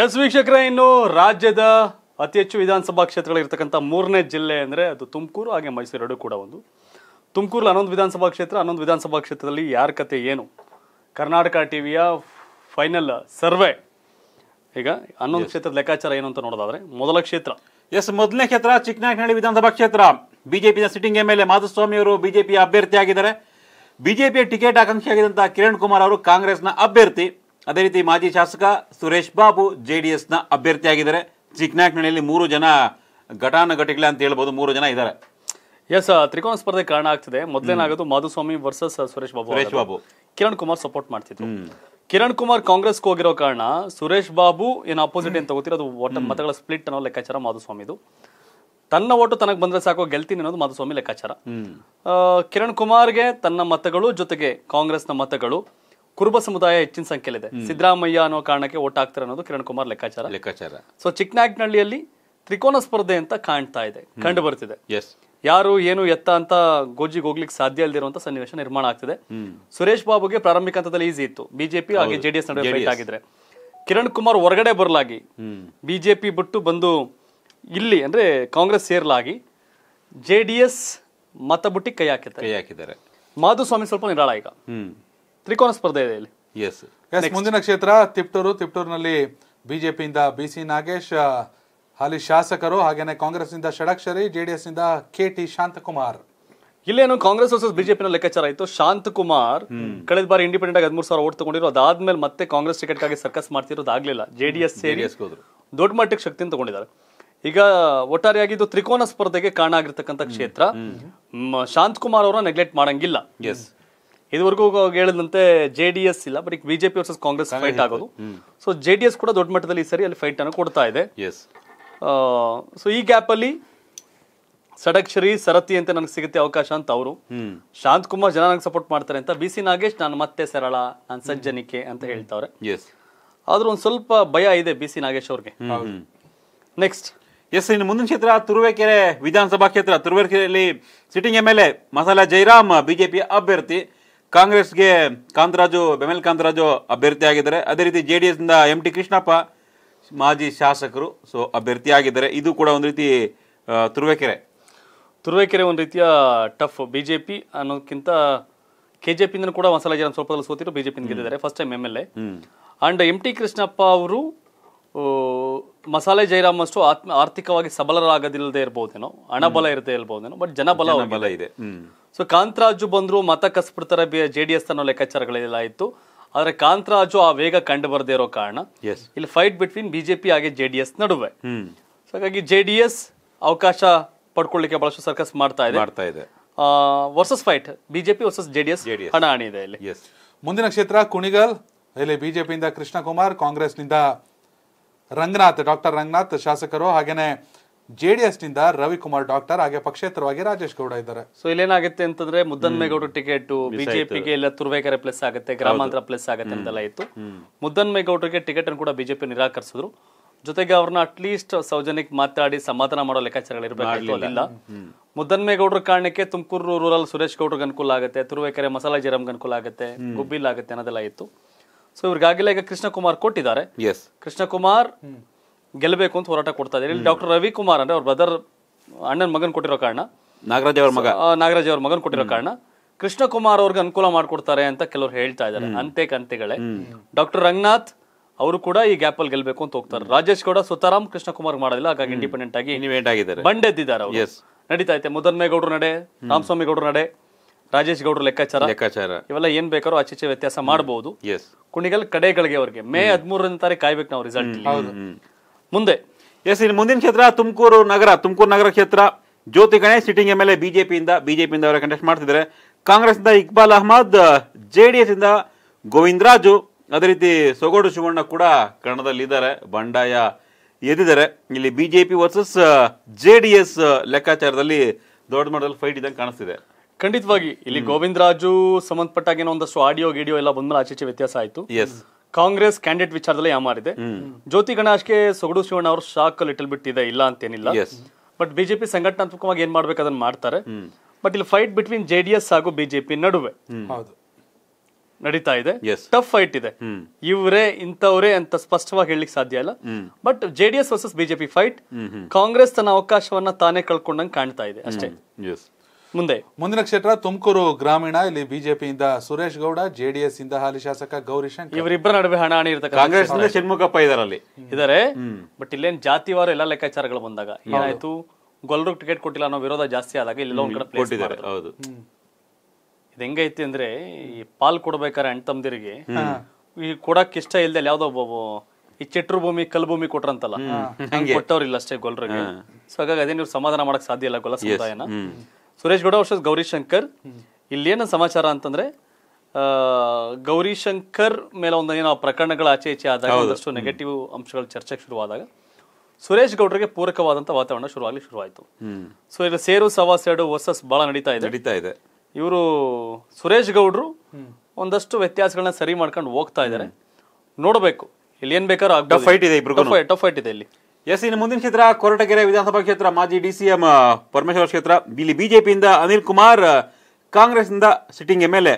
S ವೀಕ್ಷಕರೇ ಇನ್ನು ರಾಜ್ಯದ ಅತಿ ಹೆಚ್ಚು ವಿಧಾನಸಭಾ ಕ್ಷೇತ್ರಗಳಿರ್ತಕ್ಕಂಥ ಮೂರನೇ ಜಿಲ್ಲೆ ಅಂದರೆ ಅದು ತುಮಕೂರು ಹಾಗೆ ಮೈಸೂರು ಎರಡು ಕೂಡ ಒಂದು ತುಮಕೂರು ಹನ್ನೊಂದು ವಿಧಾನಸಭಾ ಕ್ಷೇತ್ರ ಹನ್ನೊಂದು ವಿಧಾನಸಭಾ ಕ್ಷೇತ್ರದಲ್ಲಿ ಯಾರ ಕತೆ ಏನು ಕರ್ನಾಟಕ ಟಿ ವಿಯ ಫೈನಲ್ ಸರ್ವೆ ಈಗ ಹನ್ನೊಂದು ಕ್ಷೇತ್ರದ ಲೆಕ್ಕಾಚಾರ ಏನು ಅಂತ ನೋಡೋದಾದ್ರೆ ಮೊದಲ ಕ್ಷೇತ್ರ ಎಸ್ ಮೊದಲನೇ ಕ್ಷೇತ್ರ ಚಿಕ್ಕನಾಯಕನಹಳ್ಳಿ ವಿಧಾನಸಭಾ ಕ್ಷೇತ್ರ ಬಿಜೆಪಿಯ sitting M L A Madhuswamy ಅವರು ಬಿಜೆಪಿಯ ಅಭ್ಯರ್ಥಿಯಾಗಿದ್ದಾರೆ ಬಿಜೆಪಿಯ ಟಿಕೆಟ್ ಆಕಾಂಕ್ಷಿಯಾಗಿದ್ದಂಥ ಕಿರಣ್ ಕುಮಾರ್ ಅವರು ಕಾಂಗ್ರೆಸ್ನ ಅಭ್ಯರ್ಥಿ ಅದೇ ರೀತಿ ಮಾಜಿ ಶಾಸಕ ಸುರೇಶ್ ಬಾಬು ಜೆ ಡಿ ಎಸ್ನ ಅಭ್ಯರ್ಥಿಯಾಗಿದ್ದಾರೆ ಚಿಕ್ಕನಾಕ್ನಹಳ್ಳಿಯಲ್ಲಿ ಮೂರು ಜನ ಘಟಾನುಘಟಿಗಳ ಅಂತ ಹೇಳ್ಬೋದು ಮೂರು ಜನ ಇದ್ದಾರೆ ಎಸ್ ತ್ರಿಕೋನ ಸ್ಪರ್ಧೆ ಕಾರಣ ಆಗ್ತದೆ ಮೊದಲೇನಾಗೋದು ಮಾಧುಸ್ವಾಮಿ ವರ್ಸಸ್ ಸುರೇಶ್ ಬಾಬು ಸುರೇಶ್ ಬಾಬು ಕಿರಣ್ ಕುಮಾರ್ ಸಪೋರ್ಟ್ ಮಾಡ್ತಿದ್ರು ಕಿರಣ್ ಕುಮಾರ್ ಕಾಂಗ್ರೆಸ್ಗೆ ಹೋಗಿರೋ ಕಾರಣ ಸುರೇಶ್ ಬಾಬು ಏನು ಅಪೋಸಿಟ್ ಏನು ತಗೋತಿರೋದು ಅದು ಮತಗಳ ಸ್ಪ್ಲಿಟ್ ಅನ್ನೋ ಲೆಕ್ಕಾಚಾರ ಮಾಧುಸ್ವಾಮಿದು ತನ್ನ ಓಟು ತನಗೆ ಬಂದ್ರೆ ಸಾಕೋ ಗೆಲ್ತೀನಿ ಅನ್ನೋದು ಮಾಧುಸ್ವಾಮಿ ಲೆಕ್ಕಾಚಾರ ಕಿರಣ್ ಕುಮಾರ್ಗೆ ತನ್ನ ಮತಗಳು ಜೊತೆಗೆ ಕಾಂಗ್ರೆಸ್ನ ಮತಗಳು ಕುರುಬ ಸಮುದಾಯ ಹೆಚ್ಚಿನ ಸಂಖ್ಯೆಯಲ್ಲಿದೆ ಸಿದ್ದರಾಮಯ್ಯ ಅನ್ನೋ ಕಾರಣಕ್ಕೆ ಓಟ್ ಆಗ್ತಾರೆ ಅನ್ನೋದು ಕಿರಣ್ ಕುಮಾರ್ ಲೆಕ್ಕಾಚಾರ ಲೆಕ್ಕಾಚಾರ ಸೊ ಚಿಕ್ಕನಾಗ್ನಹಳ್ಳಿಯಲ್ಲಿ ತ್ರಿಕೋನ ಸ್ಪರ್ಧೆ ಅಂತ ಕಾಣ್ತಾ ಇದೆ ಕಂಡು ಬರ್ತಿದೆ ಯಾರು ಏನು ಎತ್ತ ಅಂತ ಗೋಜಿಗೆ ಹೋಗ್ಲಿಕ್ಕೆ ಸಾಧ್ಯ ಇಲ್ದಿರುವಂತ ಸನ್ನಿವೇಶ ನಿರ್ಮಾಣ ಆಗ್ತಿದೆ ಸುರೇಶ್ ಬಾಬುಗೆ ಪ್ರಾರಂಭಿಕ ಹಂತದಲ್ಲಿ ಈಸಿ ಇತ್ತು ಬಿಜೆಪಿ ಹಾಗೆ ಜೆಡಿಎಸ್ ನಡುವೆ ಆಗಿದ್ರೆ ಕಿರಣ್ ಕುಮಾರ್ ಹೊರಗಡೆ ಬರಲಾಗಿ ಬಿಜೆಪಿ ಬಿಟ್ಟು ಬಂದು ಇಲ್ಲಿ ಅಂದ್ರೆ ಕಾಂಗ್ರೆಸ್ ಸೇರ್ಲಾಗಿ ಜೆ ಡಿ ಎಸ್ ಮತ ಕೈ ಕೈ ಹಾಕಿದ್ದಾರೆ ಮಾಧುಸ್ವಾಮಿ ಸ್ವಲ್ಪ ನಿರಾಳ ಈಗ ತ್ರಿಕೋನ ಸ್ಪರ್ಧೆ ಇದೆ ಇಲ್ಲಿ ಎಸ್ ಎಸ್ ಮುಂದಿನ ಕ್ಷೇತ್ರ ತಿಪ್ಟೂರು ತಿಪ್ಟೂರಿನಲ್ಲಿ ಬಿಜೆಪಿಯಿಂದ ಬಿ ಸಿ ನಾಗೇಶ್ ಹಾಲಿ ಶಾಸಕರು ಹಾಗೇನೆ ಕಾಂಗ್ರೆಸ್ನಿಂದ ಷಡಕ್ಷರಿ ಜೆಡಿಎಸ್ನಿಂದ ಕೆ ಟಿ ಶಾಂತಕುಮಾರ್ ಇಲ್ಲೇನು ಕಾಂಗ್ರೆಸ್ ವರ್ಸಸ್ ಬಿಜೆಪಿನ ಲೆಕ್ಕಾಚಾರ ಇತ್ತು ಶಾಂತಕುಮಾರ್ ಕಳೆದ ಬಾರಿ ಇಂಡಿಪೆಂಡೆಂಟ್ ಆಗಿ ಹದಿಮೂರು ಸಾವಿರ ಓಟ್ ತಗೊಂಡಿರೋ ಅದಾದ್ಮೇಲೆ ಮತ್ತೆ ಕಾಂಗ್ರೆಸ್ ಟಿಕೆಟ್ಗಾಗಿ ಸರ್ಕಸ್ ಮಾಡ್ತಿರೋದಾಗ್ಲಿಲ್ಲ ಜೆಡಿಎಸ್ ಸೇರಿ ದೊಡ್ಡ ಮಟ್ಟಕ್ಕೆ ಶಕ್ತಿ ತಗೊಂಡಿದ್ದಾರೆ ಈಗ ಒಟ್ಟಾರೆಯಾಗಿ ಇದು ತ್ರಿಕೋನ ಸ್ಪರ್ಧೆಗೆ ಕಾರಣ ಆಗಿರ್ತಕ್ಕಂಥ ಕ್ಷೇತ್ರ ಶಾಂತಕುಮಾರ್ ಅವರ ನೆಗ್ಲೆಕ್ಟ್ ಮಾಡಂಗಿಲ್ಲ ಎಸ್ ಇದುವರೆಗೂ ಹೇಳಿದಂತೆ ಜೆ ಡಿ ಎಸ್ ಇಲ್ಲ ಬರೀ ಬಿಜೆಪಿ ವರ್ಸಸ್ ಕಾಂಗ್ರೆಸ್ ಫೈಟ್ ಆಗೋದು ಸೊ ಜೆ ಡಿ ಎಸ್ ಕೂಡ ದೊಡ್ಡ ಮಟ್ಟದಲ್ಲಿ ಈ ಸರಿ ಅಲ್ಲಿ ಫೈಟ್ ಅನ್ನು ಕೊಡ್ತಾ ಇದೆ ಸೊ ಈ ಗ್ಯಾಪ್ ಅಲ್ಲಿ ಸಡಕ್ಷರಿ ಸರತಿ ಅಂತ ನನಗೆ ಸಿಗುತ್ತೆ ಅವಕಾಶ ಅಂತ ಅವರು ಶಾಂತ್ ಕುಮಾರ್ ಜನ ನನಗೆ ಸಪೋರ್ಟ್ ಮಾಡ್ತಾರೆ ಅಂತ ಬಿ ಸಿ ನಾಗೇಶ್ ನಾನು ಮತ್ತೆ ಸರಳ ನಾನು ಸಜ್ಜನಿಕೆ ಅಂತ ಹೇಳ್ತಾವ್ರೆ ಆದ್ರೂ ಒಂದು ಸ್ವಲ್ಪ ಭಯ ಇದೆ ಬಿ ಸಿ ನಾಗೇಶ್ ಅವ್ರಿಗೆ ನೆಕ್ಸ್ಟ್ ಎಸ್ ಇನ್ನು ಮುಂದಿನ ಕ್ಷೇತ್ರ ತುರುವೇಕೆರೆ ವಿಧಾನಸಭಾ ಕ್ಷೇತ್ರ ತುರುವೇಕೆರೆಯಲ್ಲಿ sitting M L A Masala Jayaram BJP ಅಭ್ಯರ್ಥಿ ಕಾಂಗ್ರೆಸ್ಗೆ ಕಾಂತರಾಜು ಬೆಮೆಲ್ ಕಾಂತರಾಜು ಅಭ್ಯರ್ಥಿಯಾಗಿದ್ದಾರೆ ಅದೇ ರೀತಿ ಜೆ ಡಿ ಎಸ್ನಿಂದ ಎಂ ಟಿ ಕೃಷ್ಣಪ್ಪ ಮಾಜಿ ಶಾಸಕರು ಸೊ ಅಭ್ಯರ್ಥಿಯಾಗಿದ್ದಾರೆ ಇದು ಕೂಡ ಒಂದು ರೀತಿ ತುರುವೇಕೆರೆ ತುರುವೇಕೆರೆ ಒಂದು ರೀತಿಯ ಟಫ್ ಬಿ ಜೆ ಪಿ ಅನ್ನೋದಕ್ಕಿಂತ ಕೆ ಜೆ ಪಿಯಿಂದ ಕೂಡ ಒಂದ್ಸಲ ಜನ ಸ್ವಲ್ಪ ಸೋತಿರು ಬಿ ಗೆದ್ದಿದ್ದಾರೆ first time M L A and M T Krishnappa ಅವರು ಮಸಾಲೆ ಜೈರಾಮ್ ಅಷ್ಟು ಆತ್ಮ ಆರ್ಥಿಕವಾಗಿ ಸಬಲರಾಗದಿಲ್ಲದೆ ಇರ್ಬೋದೇನೋ ಹಣಬಲ ಇರದೇ ಇರ್ಬೋದೇನೋ ಬಟ್ ಜನಬಲ ಬಲ ಇದೆ ಸೊ ಕಾಂತರಾಜು ಬಂದ್ರು ಮತ ಕಸ್ಬಿಡ್ತಾರೆ ಬಿ ಜೆ ಡಿ ಎಸ್ ಅನ್ನೋ ಲೆಕ್ಕಾಚಾರಗಳೆಲ್ಲ ಇತ್ತು ಆದರೆ ಕಾಂತರಾಜು ಆ ವೇಗ ಕಂಡು ಬರದೇ ಇರೋ ಕಾರಣ ಇಲ್ಲಿ ಫೈಟ್ ಬಿಟ್ವೀನ್ ಬಿಜೆಪಿ ಹಾಗೆ ಜೆ ಡಿ ಎಸ್ ನಡುವೆ ಸೊ ಹಾಗಾಗಿ ಜೆ ಡಿ ಎಸ್ ಅವಕಾಶ ಪಡ್ಕೊಳ್ಳಿಕ್ಕೆ ಬಹಳಷ್ಟು ಸರ್ಕಸ್ ಮಾಡ್ತಾ ಇದೆ ಮಾಡ್ತಾ ಇದೆ versus fight BJP versus J D S ಹಣ ಇದೆ ಇಲ್ಲಿ ಮುಂದಿನ ಕ್ಷೇತ್ರ ಕುಣಿಗಲ್ ಇಲ್ಲಿ ಬಿಜೆಪಿಯಿಂದ ಕೃಷ್ಣಕುಮಾರ್ ಕಾಂಗ್ರೆಸ್ನಿಂದ ರಂಗನಾಥ್ ಡಾಕ್ಟರ್ ರಂಗನಾಥ್ ಶಾಸಕರು ಹಾಗೇನೆ ನಿಂದ ರವಿಕುಮಾರ್ ಡಾಕ್ಟರ್ ಹಾಗೆ ಪಕ್ಷೇತರವಾಗಿ ರಾಜೇಶ್ ಗೌಡ ಇದ್ದಾರೆ ಸೊ ಇಲ್ಲೇನಾಗುತ್ತೆ ಅಂತಂದ್ರೆ ಮುದ್ದನ್ಮೇಗೌಡ ಟಿಕೆಟ್ ಬಿಜೆಪಿಗೆ ಎಲ್ಲ ತುರ್ವೇಕರೆ ಪ್ಲಸ್ ಆಗುತ್ತೆ ಗ್ರಾಮಾಂತರ ಪ್ಲಸ್ ಆಗುತ್ತೆ ಅಂತೆಲ್ಲ ಇತ್ತು ಮುದ್ದನ್ಮೇಗೌಡರಿಗೆ ಟಿಕೆಟ್ ಅನ್ನು ಕೂಡ ಬಿಜೆಪಿ ನಿರಾಕರಿಸಿದ್ರು ಜೊತೆಗೆ ಅವ್ರನ್ನ ಅಟ್ಲೀಸ್ಟ್ ಸೌಜನ್ಯಕ್ಕೆ ಮಾತಾಡಿ ಸಮಾಧಾನ ಮಾಡೋ ಲೆಕ್ಕಾಚಾರಗಳಿರಬೇಕಾಗಿತ್ತು ಇಲ್ಲ ಮುದ್ದನ್ಮೇಗೌಡ್ರ ಕಾರಣಕ್ಕೆ ತುಮಕೂರು ರೂರಲ್ ಸುರೇಶ್ ಗೌಡ್ರಿಗೆ ಅನುಕೂಲ ಆಗುತ್ತೆ ತುರುವೇಕೆರೆ ಮಸಾಲಾ ಜೀರಮ್ಗೆ ಅನುಕೂಲ ಆಗುತ್ತೆ ಗುಬ್ಬಿಲ್ ಆಗುತ್ತೆ ಅನ್ನೋದೆಲ್ಲ ಇತ್ತು ಸೊ ಇವ್ರಿಗಾಗಿಲ್ಲ ಈಗ ಕೃಷ್ಣಕುಮಾರ್ ಕೊಟ್ಟಿದ್ದಾರೆ ಕೃಷ್ಣಕುಮಾರ್ ಗೆಲ್ಲಬೇಕು ಅಂತ ಹೋರಾಟ ಕೊಡ್ತಾ ಇದ್ದಾರೆ ಇಲ್ಲಿ ಡಾಕ್ಟರ್ ರವಿಕುಮಾರ್ ಅಂದ್ರೆ ಅವ್ರ ಬ್ರದರ್ ಅಣ್ಣನ ಮಗನ್ ಕೊಟ್ಟಿರೋ ಕಾರಣ ನಾಗರಾಜ್ ಅವ್ರ ಮಗ ನಾಗರಾಜ್ ಅವ್ರ ಮಗನ್ ಕೊಟ್ಟಿರೋ ಕಾರಣ ಕೃಷ್ಣಕುಮಾರ್ ಅವ್ರಿಗೆ ಅನುಕೂಲ ಮಾಡ್ಕೊಡ್ತಾರೆ ಅಂತ ಕೆಲವರು ಹೇಳ್ತಾ ಇದ್ದಾರೆ ಅಂತೆ ಕಂತೆಗಳೇ ಡಾಕ್ಟರ್ ರಂಗನಾಥ್ ಅವರು ಕೂಡ ಈ ಗ್ಯಾಪ್ ಅಲ್ಲಿ ಗೆಲ್ಬೇಕು ಅಂತ ಹೋಗ್ತಾರೆ ರಾಜೇಶ್ ಗೌಡ ಸುತಾರಾಮ್ ಕೃಷ್ಣಕುಮಾರ್ ಮಾಡಲಿಲ್ಲ ಹಾಗಾಗಿ ಇಂಡಿಪೆಂಡೆಂಟ್ ಆಗಿ ಬಂಡೆದ್ದಿದ್ದಾರೆ ಅವರು ನಡೀತಾ ಐತೆ ಮುದನ್ಮೇಗೌಡರು ನಡೆ ರಾಮಸ್ವಾಮಿ ಗೌಡರು ನಡೆ ರಾಜೇಶ್ ಗೌಡರು ಲೆಕ್ಕಾಚಾರ ಲೆಕ್ಕಾಚಾರ ಇವೆಲ್ಲ ಏನ್ ಬೇಕಾದ್ರೂ ಆಚೆಚೆ ವ್ಯತ್ಯಾಸ ಮಾಡಬಹುದು ಕುಣಿಗಲ್ ಕಡೆಗಳಿಗೆ ಅವರಿಗೆ ಮೇ ಹದಿಮೂರನೇ ತಾರೀಕು ಕಾಯ್ಬೇಕು ನಾವು ರಿಸಲ್ಟ್ ಮುಂದೆ ಎಸ್ ಇಲ್ಲಿ ಮುಂದಿನ ಕ್ಷೇತ್ರ ತುಮಕೂರು ನಗರ ತುಮಕೂರು ನಗರ ಕ್ಷೇತ್ರ Jyothi Ganesh sitting M L A ಬಿಜೆಪಿಯಿಂದ ಬಿಜೆಪಿಯಿಂದ ಅವರ ಕಂಟೆಸ್ಟ್ ಮಾಡ್ತಿದ್ದಾರೆ ಕಾಂಗ್ರೆಸ್ನಿಂದ Iqbal Ahmed J D S ಇಂದ ಗೋವಿಂದರಾಜು ಅದೇ ರೀತಿ ಸೊಗೋಡು ಶಿವಣ್ಣ ಕೂಡ ಕನ್ನಡದಲ್ಲಿದ್ದಾರೆ ಬಂಡಾಯ ಎದ್ದಿದ್ದಾರೆ ಇಲ್ಲಿ B J P versus J D S ಲೆಕ್ಕಾಚಾರದಲ್ಲಿ ದೊಡ್ಡ ಮಟ್ಟದಲ್ಲಿ ಫೈಟ್ ಇದ್ದಂಗೆ ಕಾಣಿಸ್ತಿದೆ ಖಂಡಿತವಾಗಿ ಇಲ್ಲಿ ಗೋವಿಂದರಾಜು ಸಂಬಂಧಪಟ್ಟಾಗ ಏನೋ ಒಂದಷ್ಟು ಆಡಿಯೋ ಗಿಡಿಯೋ ಎಲ್ಲ ಬಂದ್ಮೇಲೆ ಆಚೆ ವ್ಯತ್ಯಾಸ ಆಯಿತು ಎಸ್ ಕಾಂಗ್ರೆಸ್ ಕ್ಯಾಂಡಿಡೇಟ್ ವಿಚಾರದಲ್ಲಿ ಇದೆ ಜ್ಯೋತಿ ಗಣೇಶ್ಗೆ ಸೊಗಡು ಶಿವಣ್ಣ ಅವರು ಶಾಕ್ ಲಿಟಲ್ ಬಿಟ್ ಇದೆ ಇಲ್ಲ ಅಂತೇನಿಲ್ಲ ಬಟ್ ಬಿಜೆಪಿ ಸಂಘಟನಾತ್ಮಕವಾಗಿ ಏನ್ ಮಾಡ್ಬೇಕು ಅದನ್ನ ಮಾಡ್ತಾರೆ ಬಟ್ ಇಲ್ಲಿ fight between J D S ಹಾಗೂ ಬಿಜೆಪಿ ನಡುವೆ ನಡೀತಾ ಇದೆ ಟಫ್ ಫೈಟ್ ಇದೆ ಇವರೇ ಇಂಥವರೇ ಅಂತ ಸ್ಪಷ್ಟವಾಗಿ ಹೇಳಲಿಕ್ಕೆ ಸಾಧ್ಯ ಇಲ್ಲ but JDS versus BJP fight Congress ತನ್ನ ಅವಕಾಶವನ್ನ ತಾನೇ ಕಳ್ಕೊಂಡಂಗೆ ಕಾಣ್ತಾ ಇದೆ ಅಷ್ಟೇ ಮುಂದೆ ಮುಂದಿನ ಕ್ಷೇತ್ರ ತುಮಕೂರು ಗ್ರಾಮೀಣ ಇಲ್ಲಿ ಬಿಜೆಪಿಯಿಂದ ಸುರೇಶ್ ಗೌಡ ಜೆಡಿಎಸ್ ಇಂದ ಹಾಲಿ ಶಾಸಕ ಗೌರಿಶಂಕರ್ ಇವರಿಬ್ಬರ ನಡುವೆ ಹಣ ಹಣಿ ಕಾಂಗ್ರೆಸ್ ಶಿವಮೊಗ್ಗಪ್ಪ ಇದರಲ್ಲಿ ಇದಾರೆ ಬಟ್ ಇಲ್ಲೇನ್ ಜಾತಿವಾರು ಎಲ್ಲಾ ಲೆಕ್ಕಾಚಾರಗಳು ಬಂದಾಗ ಏನಾಯ್ತು ಗೊಲ್ರು ಟಿಕೆಟ್ ಕೊಟ್ಟಿಲ್ಲ ಅನ್ನೋ ವಿರೋಧ ಜಾಸ್ತಿ ಆದಾಗ ಇಲ್ಲಿ ಒಂದ್ ಕಡೆ ಪ್ಲೇಸ್ ಹೌದು ಇದು ಹೆಂಗೈತಿ ಅಂದ್ರೆ ಈ ಪಾಲ್ ಕೊಡ್ಬೇಕಾರೆ ಅಣ್ಣ ತಮ್ದಿರಿಗೆ ಈ ಕೊಡಕ್ ಇಷ್ಟ ಇಲ್ದೆ ಯಾವ್ದೋ ಬಾಬು ಈ ಚಿಟ್ರು ಭೂಮಿ ಕಲ್ ಭೂಮಿ ಕೊಟ್ರಂತಲ್ಲ ಕೊಟ್ಟವ್ರಿಲ್ಲ ಅಷ್ಟೇ ಗೊಲ್ರಿಗೆ ಸೊ ಹಾಗಾಗಿ ಅದೇ ನೀವು ಸಮಾಧಾನ ಮಾಡಕ್ ಸಾಧ್ಯ ಇಲ್ಲ ಗೊಲ್ಲ ಸಮುದಾಯನ ಸುರೇಶ್ ಗೌಡ ವರ್ಷಸ್ ಗೌರಿಶಂಕರ್ ಏನೋ ಸಮಾಚಾರ ಅಂತಂದ್ರೆ ಗೌರಿಶಂಕರ್ ಮೇಲೆ ಒಂದು ಏನೋ ಪ್ರಕರಣಗಳ ಆಚೆ ಈಚೆ ಆದಾಗ ಒಂದಷ್ಟು ನೆಗೆಟಿವ್ ಅಂಶಗಳು ಚರ್ಚೆಗೆ ಶುರುವಾದಾಗ ಸುರೇಶ್ ಗೌಡರಿಗೆ ಪೂರಕವಾದಂತ ವಾತಾವರಣ ಶುರುವಾಗಲಿ ಶುರುವಾಯಿತು ಸೊ ಇಲ್ಲಿ ಸೇರು ಸವಾ ಸೇಡು ವರ್ಸಸ್ ಬಹಳ ನಡೀತಾ ಇದೆ ನಡೀತಾ ಇದೆ ಇವರು ಸುರೇಶ್ ಗೌಡ್ರು ಒಂದಷ್ಟು ವ್ಯತ್ಯಾಸಗಳನ್ನ ಸರಿ ಮಾಡ್ಕೊಂಡು ಹೋಗ್ತಾ ಇದ್ದಾರೆ ನೋಡಬೇಕು ಇಲ್ಲಿ ಏನ್ ಬೇಕಾದ್ರೂ ಫೈಟ್ ಇದೆ ಇಬ್ರು ಫೈಟ್ ಇದೆ ಇಲ್ಲಿ ಎಸ್ ಇನ್ನು ಮುಂದಿನ ಕ್ಷೇತ್ರ ಕೊರಟಗೆರೆ ವಿಧಾನಸಭಾ ಕ್ಷೇತ್ರ ಮಾಜಿ ಡಿ ಸಿ ಎಂ ಪರಮೇಶ್ವರ ಕ್ಷೇತ್ರ ಇಲ್ಲಿ ಬಿಜೆಪಿಯಿಂದ ಅನಿಲ್ ಕುಮಾರ್ ಕಾಂಗ್ರೆಸ್ನಿಂದ sitting M L A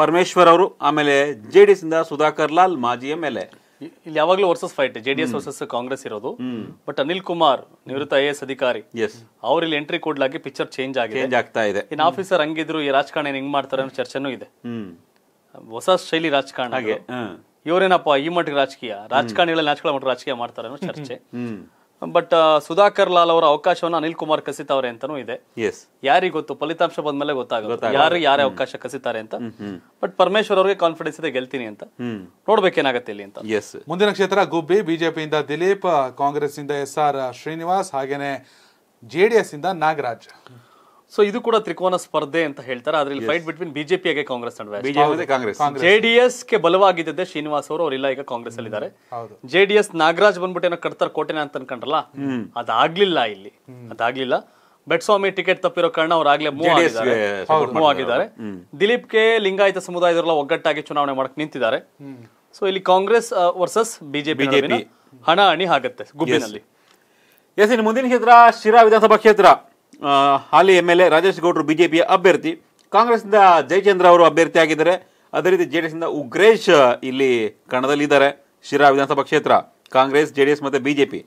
Parameshwar ಅವರು ಆಮೇಲೆ ಜೆ ಡಿ ಎಸ್ ಇಂದ ಸುಧಾಕರ್ ಲಾಲ್ ಮಾಜಿ ಎಂ ಎಲ್ ಎ ಇಲ್ಲಿ ಯಾವಾಗಲೂ versus fight J D S versus Congress ಇರೋದು ಬಟ್ ಅನಿಲ್ ಕುಮಾರ್ ನಿವೃತ್ತ ಐ ಎಸ್ ಅಧಿಕಾರಿ ಅವ್ರ ಇಲ್ಲಿ ಎಂಟ್ರಿ ಕೊಡ್ಲಾಗಿ ಪಿಕ್ಚರ್ ಚೇಂಜ್ ಆಗಿದೆ ಆಗ್ತಾ ಇದೆ ಇನ್ನು ಆಫೀಸರ್ ಹಂಗಿದ್ರು ಈ ರಾಜಕಾರಣ ಹೆಂಗ್ ಮಾಡ್ತಾರೆ ಅನ್ನೋ ಚರ್ಚೆನೂ ಇದೆ ಹೊಸ ಶೈಲಿ ರಾಜಕಾರಣ ಇವರೇನಪ್ಪ ಈ ಮಟ್ಟಿಗೆ ರಾಜಕೀಯ ರಾಜಕಾರಣಿಗಳಲ್ಲಿ ನಾಚಿಕೊಳ್ಳ ಮಟ್ಟ ರಾಜಕೀಯ ಮಾಡ್ತಾರೆ ಚರ್ಚೆ ಬಟ್ ಸುಧಾಕರ್ ಲಾಲ್ ಅವರ ಅವಕಾಶವನ್ನು ಅನಿಲ್ ಕುಮಾರ್ ಕಸಿತಾವ್ರೆ ಅಂತಾನೂ ಇದೆ ಯಾರಿಗೆ ಗೊತ್ತು ಫಲಿತಾಂಶ ಬಂದ್ಮೇಲೆ ಗೊತ್ತಾಗುತ್ತೆ ಯಾರು ಯಾರೇ ಅವಕಾಶ ಕಸಿತಾರೆ ಅಂತ ಬಟ್ ಪರಮೇಶ್ವರ್ ಅವರಿಗೆ ಕಾನ್ಫಿಡೆನ್ಸ್ ಇದೆ ಗೆಲ್ತೀನಿ ಅಂತ ನೋಡ್ಬೇಕೇನಾಗತ್ತೆ ಇಲ್ಲಿ ಅಂತ ಮುಂದಿನ ಕ್ಷೇತ್ರ ಗುಬ್ಬಿ ಬಿಜೆಪಿಯಿಂದ ದಿಲೀಪ್ ಕಾಂಗ್ರೆಸ್ ಇಂದ ಎಸ್ ಆರ್ ಶ್ರೀನಿವಾಸ್ ಹಾಗೇನೆ ಜೆಡಿಎಸ್ ಇಂದ ನಾಗರಾಜ್ సో ఇది కూడా ತ್ರಿಕೋನ ಸ್ಪರ್ಧೆ ಅಂತ ಹೇಳ್ತಾರೆ ಅದರಲ್ಲಿ ಫೈಟ್ ಬಿಟ್ವೀನ್ ಬಿಜೆಪಿ ಅಗೆ Congress and BJP Congress JDS ಕೆ బలವಾಗಿದೆ ಅಂತ ಶ್ರೀನಿವಾಸ್ ಅವರು ಇಲ್ಲ ಈಗ ಕಾಂಗ್ರೆಸ್ ಅಲ್ಲಿ ಇದ್ದಾರೆ ಹೌದು ಜೆಡಿಎಸ್ ನಾಗರಾಜ್ ಬಂದ್ಬಿಟ್ಟೆನೋ ಕಡತರ್ ಕೋಟೇನ ಅಂತ ಅನ್ಕೊಂಡ್ರಲ್ಲ ಅದಾಗ್ಲಿಲ್ಲ ಇಲ್ಲಿ ಅದಾಗ್ಲಿಲ್ಲ ಬಟ್ ಸ್ವಾಮಿ ಟಿಕೆಟ್ ತಪ್ಪಿರೋ ಕಾರಣ ಅವರು ಆಗಲೇ ಮೂವ್ ಆಗಿದ್ದಾರೆ ಜೆಡಿಎಸ್ ಮೂವ್ ಆಗಿದ್ದಾರೆ ದಿಲೀಪ್ ಕೆ ಲಿಂಗಾಯತ ಸಮುದಾಯದವರು ಅಲ್ಲ ಒಗ್ಗಟ್ಟಾಗಿ ಚುನಾವಣೆ ಮಾಡಕ್ಕೆ ನಿಂತಿದ್ದಾರೆ ಸೋ ಇಲ್ಲಿ ಕಾಂಗ್ರೆಸ್ ವರ್ಸಸ್ ಬಿಜೆಪಿ ಹಣ ಅणि ಆಗುತ್ತೆ ಗುಬಿನಲ್ಲಿ ಎಸ್ ಇನ್ನು ಮುಂದಿನ ಕ್ಷೇತ್ರ ಸಿರಾ ವಿಧಾನಸಭಾ ಕ್ಷೇತ್ರ ಹಾಲಿ ಎಮ್ ಎಲ್ ಎ ರಾಜೇಶ್ ಗೌಡರು ಬಿಜೆಪಿಯ ಅಭ್ಯರ್ಥಿ ಕಾಂಗ್ರೆಸ್ನಿಂದ ಜಯಚಂದ್ರ ಅವರು ಅಭ್ಯರ್ಥಿ ಆಗಿದ್ದಾರೆ ಅದೇ ರೀತಿ ಜೆ ಡಿ ಎಸ್ನಿಂದ ಉಗ್ರೇಶ್ ಇಲ್ಲಿ ಕಣದಲ್ಲಿದ್ದಾರೆ ಶಿರಾ ವಿಧಾನಸಭಾ ಕ್ಷೇತ್ರ ಕಾಂಗ್ರೆಸ್ ಜೆ ಡಿ ಎಸ್ ಮತ್ತು ಬಿಜೆಪಿ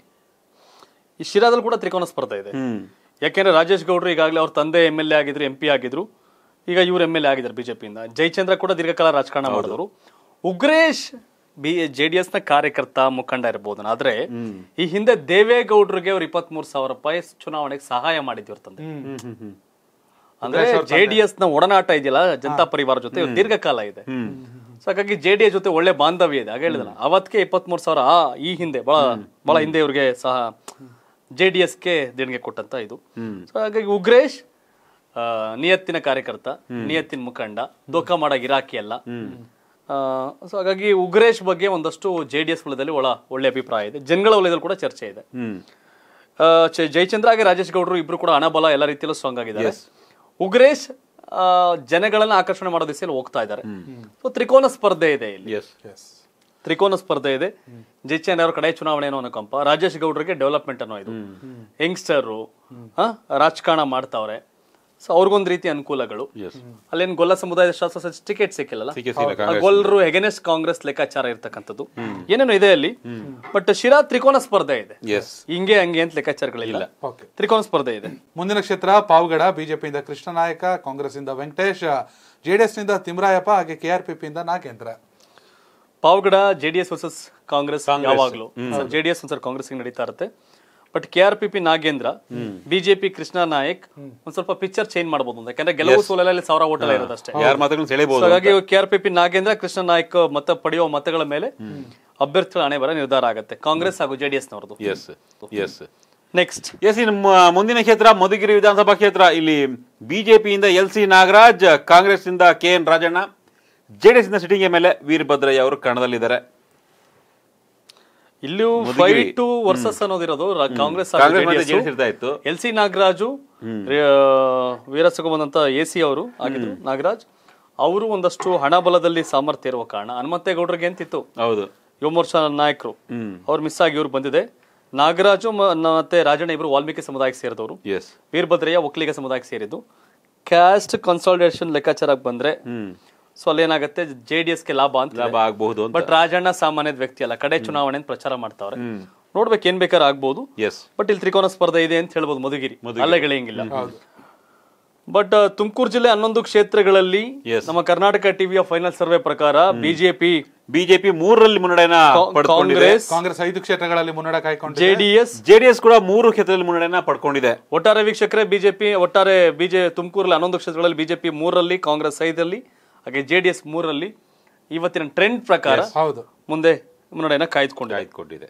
ಈ ಶಿರಾದಲ್ಲಿ ಕೂಡ ತ್ರಿಕೋನ ಸ್ಪರ್ಧೆ ಇದೆ ಯಾಕೆಂದ್ರೆ ರಾಜೇಶ್ ಗೌಡ್ರು ಈಗಾಗಲೇ ಅವ್ರ ತಂದೆ ಎಮ್ ಎಲ್ ಎ ಆಗಿದ್ರು ಎಂ ಪಿ ಆಗಿದ್ರು ಈಗ ಇವರು ಎಮ್ ಎಲ್ ಎ ಆಗಿದ್ದಾರೆ ಬಿಜೆಪಿಯಿಂದ ಜಯಚಂದ್ರ ಕೂಡ ದೀರ್ಘಕಾಲ ರಾಜಕಾರಣ ಮಾಡಿದವರು Ugresh B J D S ನ ಕಾರ್ಯಕರ್ತ ಮುಖಂಡ ಇರಬಹುದು ಆದ್ರೆ ಈ ಹಿಂದೆ ದೇವೇಗೌಡರಿಗೆ ಅವ್ರು ಇಪ್ಪತ್ತ್ ಸಾವಿರ ರೂಪಾಯಿ ಚುನಾವಣೆಗೆ ಸಹಾಯ ಮಾಡಿದ್ವಿ ತಂದೆ ಅಂದ್ರೆ ಜೆ ಡಿ ಎಸ್ ನ ಒಡನಾಟ ಇದೆಯಲ್ಲ ಜನತಾ ಪರಿವಾರ ಜೊತೆ ದೀರ್ಘಕಾಲ ಇದೆ ಸೊ ಹಾಗಾಗಿ ಜೆ ಡಿ ಎಸ್ ಜೊತೆ ಒಳ್ಳೆ ಬಾಂಧವ್ಯ ಇದೆ ಹಾಗೆ ಹೇಳಿದಲ್ಲ ಅವತ್ತಿಗೆ ಇಪ್ಪತ್ತ್ ಮೂರು ಸಾವಿರ ಈ ಹಿಂದೆ ಬಹಳ ಬಹಳ ಹಿಂದೆ ಇವ್ರಿಗೆ ಸಹ ಜೆ ಡಿ ಎಸ್ಗೆ ದೇಣಿಗೆ ಕೊಟ್ಟಂತ ಇದು ಸೊ ಹಾಗಾಗಿ ಉಗ್ರೇಶ್ ನಿಯತ್ತಿನ ಕಾರ್ಯಕರ್ತ ನಿಯತ್ತಿನ ಮುಖಂಡ ದೋಖ ಮಾಡ ಗಿರಾಕಿ ಅಲ್ಲ ಸೊ ಹಾಗಾಗಿ ಉಗ್ರೇಶ್ ಬಗ್ಗೆ ಒಂದಷ್ಟು ಜೆ ಡಿ ಎಸ್ ವಲಯದಲ್ಲಿ ಒಳ ಒಳ್ಳೆ ಅಭಿಪ್ರಾಯ ಇದೆ ಜನಗಳ ವಲಯದಲ್ಲಿ ಕೂಡ ಚರ್ಚೆ ಇದೆ ಜಯಚಂದ್ರ ಹಾಗೆ ರಾಜೇಶ್ ಗೌಡರು ಇಬ್ರು ಕೂಡ ಹಣಬಲ ಎಲ್ಲ ರೀತಿಯಲ್ಲೂ ಸ್ಟ್ರಾಂಗ್ ಆಗಿದ್ದಾರೆ ಉಗ್ರೇಶ್ ಜನಗಳನ್ನ ಆಕರ್ಷಣೆ ಮಾಡೋ ದಿಸೆಯಲ್ಲಿ ಹೋಗ್ತಾ ಇದ್ದಾರೆ ಸೊ ತ್ರಿಕೋನ ಸ್ಪರ್ಧೆ ಇದೆ ಇಲ್ಲಿ ತ್ರಿಕೋನ ಸ್ಪರ್ಧೆ ಇದೆ ಜಯಚಂದ್ರ ಅವರ ಕಡೆ ಚುನಾವಣೆ ಏನೋ ಅನುಕಂಪ ರಾಜೇಶ್ ಗೌಡರಿಗೆ ಡೆವಲಪ್ಮೆಂಟ್ ಅನ್ನೋ ಇದು ಯಂಗ್ಸ್ಟರ್ ರಾಜಕಾರಣ ಮಾಡ್ತಾವ್ರೆ ಸೊ ಅವ್ರಿಗೊಂದು ರೀತಿ ಅನುಕೂಲಗಳು ಅಲ್ಲೇನು ಗೊಲ್ಲ ಸಮುದಾಯದ ಶಾಸಕ ಟಿಕೆಟ್ ಸಿಕ್ಕಿಲ್ಲ ಗೊಲ್ಲರು ಎಗೇನೆಸ್ಟ್ ಕಾಂಗ್ರೆಸ್ ಲೆಕ್ಕಾಚಾರ ಇರ್ತಕ್ಕಂಥದ್ದು ಏನೇನು ಇದೆ ಅಲ್ಲಿ ಬಟ್ ಶಿರಾ ತ್ರಿಕೋನ ಸ್ಪರ್ಧೆ ಇದೆ ಹಿಂಗೆ ಹಂಗೆ ಅಂತ ಲೆಕ್ಕಾಚಾರಗಳಿಲ್ಲ ತ್ರಿಕೋನ ಸ್ಪರ್ಧೆ ಇದೆ ಮುಂದಿನ ಕ್ಷೇತ್ರ ಪಾವಗಡ ಬಿಜೆಪಿಯಿಂದ ನಾಯಕ ಕಾಂಗ್ರೆಸ್ ಇಂದ ವೆಂಕಟೇಶ್ ಜೆಡಿಎಸ್ ನಿಂದ ತಿಮ್ರಾಯಪ್ಪ ಹಾಗೆ ಕೆಆರ್ಪಿಪಿ ಇಂದ ನಾಗೇಂದ್ರ ಪಾವಗಡ ಜೆಡಿಎಸ್ ವರ್ಸಸ್ ಕಾಂಗ್ರೆಸ್ ಯಾವಾಗಲೂ ಜೆಡಿಎಸ್ ಒಂದ್ಸರಿ ಕಾಂಗ್ರೆಸ್ ನಡೀತಾ ಇರುತ್ತೆ but K R P P Nagendra BJP Krishna Nayak ಒಂದ್ ಸ್ವಲ್ಪ ಪಿಕ್ಚರ್ ಚೇಂಜ್ ಮಾಡಬಹುದು ಯಾಕಂದ್ರೆ ಗೆಲುವು ಸೋಲಲ್ಲಿ ಸಾವಿರ ಓಟಲ್ ಇರೋದು ಅಷ್ಟೇ ಹಾಗಾಗಿ K R P P Nagendra Krishna Nayak ಮತ ಪಡೆಯುವ ಮತಗಳ ಮೇಲೆ ಅಭ್ಯರ್ಥಿಗಳ ಹಣೆ ಬರ ನಿರ್ಧಾರ ಆಗುತ್ತೆ ಕಾಂಗ್ರೆಸ್ ಹಾಗೂ ಜೆಡಿಎಸ್ ನವರದು ಎಸ್ ನೆಕ್ಸ್ಟ್ ಎಸ್ ನಮ್ಮ ಮುಂದಿನ ಕ್ಷೇತ್ರ ಮಧುಗಿರಿ ವಿಧಾನಸಭಾ ಕ್ಷೇತ್ರ ಇಲ್ಲಿ ಬಿಜೆಪಿಯಿಂದ ಎಲ್ ಸಿ ನಾಗರಾಜ್ ಕಾಂಗ್ರೆಸ್ ಇಂದ ಕೆ ಎನ್ ರಾಜಣ್ಣ ಜೆಡಿಎಸ್ ಇಂದ sitting M L A Veerabhadraiah ಅವರು ಕಣದಲ್ಲಿದ್ದಾರೆ ಇಲ್ಲೂ ಟು ವರ್ಸಸ್ ಅನ್ನೋದಿರೋದು ಕಾಂಗ್ರೆಸ್ ಎಲ್ ಸಿ ನಾಗರಾಜು ವೀರಸಗು ಬಂದಂತ ಎ ಸಿ ಅವರು ಆಗಿದ್ರು ನಾಗರಾಜ್ ಅವರು ಒಂದಷ್ಟು ಹಣಬಲದಲ್ಲಿ ಸಾಮರ್ಥ್ಯ ಇರುವ ಕಾರಣ ಹನುಮಂತೇಗೌಡರಿಗೆ ಅಂತಿತ್ತು ಹೌದು ಯುವ ಮೋರ್ಚಾ ನಾಯಕರು ಅವ್ರು ಮಿಸ್ ಆಗಿ ಇವ್ರು ಬಂದಿದೆ ನಾಗರಾಜು ಮತ್ತೆ ರಾಜಣ್ಣ ಇಬ್ರು ವಾಲ್ಮೀಕಿ ಸಮುದಾಯಕ್ಕೆ ಸೇರಿದವರು ವೀರಭದ್ರಯ್ಯ ಒಕ್ಕಲಿಗ ಸಮುದಾಯಕ್ಕೆ ಸೇರಿದ್ದು ಕ್ಯಾಸ್ಟ್ ಕನ್ಸಲ್ಟೇಷನ್ ಲೆಕ್ಕಾಚಾರಕ್ಕೆ ಬಂದ್ರೆ ಸೊ ಅಲ್ಲೇನಾಗುತ್ತೆ ಜೆ ಡಿ ಗೆ ಲಾಭ ಅಂತ ಲಾಭ ಆಗಬಹುದು ಬಟ್ ರಾಜಣ್ಣ ಸಾಮಾನ್ಯದ ವ್ಯಕ್ತಿ ಅಲ್ಲ ಕಡೆ ಚುನಾವಣೆ ಪ್ರಚಾರ ಮಾಡ್ತಾವ್ರೆ ನೋಡ್ಬೇಕು ಏನ್ ಬೇಕಾದ್ರೆ ಆಗ್ಬಹುದು ಎಸ್ ಬಟ್ ಇಲ್ಲಿ ತ್ರಿಕೋನ ಸ್ಪರ್ಧೆ ಇದೆ ಅಂತ ಹೇಳ್ಬೋದು ಮಧುಗಿರಿ ಇಲ್ಲ ಬಟ್ ತುಮಕೂರು ಜಿಲ್ಲೆ ಹನ್ನೊಂದು ಕ್ಷೇತ್ರಗಳಲ್ಲಿ ನಮ್ಮ ಕರ್ನಾಟಕ ಟಿವಿಯ ಫೈನಲ್ ಸರ್ವೆ ಪ್ರಕಾರ ಬಿಜೆಪಿ ಬಿಜೆಪಿ ಮೂರರಲ್ಲಿ ಮುನ್ನಡೆನ ಪಡ್ಕೊಂಡಿದೆ ಕಾಂಗ್ರೆಸ್ ಐದು ಕ್ಷೇತ್ರಗಳಲ್ಲಿ ಮುನ್ನಡೆ ಕಾಯ್ಕೊಂಡು ಜೆಡಿಎಸ್ ಜೆಡಿಎಸ್ ಕೂಡ ಮೂರು ಕ್ಷೇತ್ರದಲ್ಲಿ ಮುನ್ನಡೆನ ಪಡ್ಕೊಂಡಿದೆ ಒಟ್ಟಾರೆ ವೀಕ್ಷಕರೇ ಬಿಜೆಪಿ ಒಟ್ಟಾರೆ ಬಿಜೆ ತುಮಕೂರಲ್ಲಿ ಹನ್ನೊಂದು ಕ್ಷೇತ್ರಗಳಲ್ಲಿ ಬಿಜೆಪಿ ಮೂರರಲ್ಲಿ ಕಾಂಗ್ರೆಸ್ ಐದರಲ್ಲಿ ಹಾಗೆ ಜೆ ಡಿ ಎಸ್ ಮೂರರಲ್ಲಿ ಇವತ್ತಿನ ಟ್ರೆಂಡ್ ಪ್ರಕಾರ ಹೌದು ಮುಂದೆ ಮುನ್ನಡೆಯನ್ನು ಕಾಯ್ದುಕೊಂಡು ಕಾಯ್ದುಕೊಂಡಿದೆ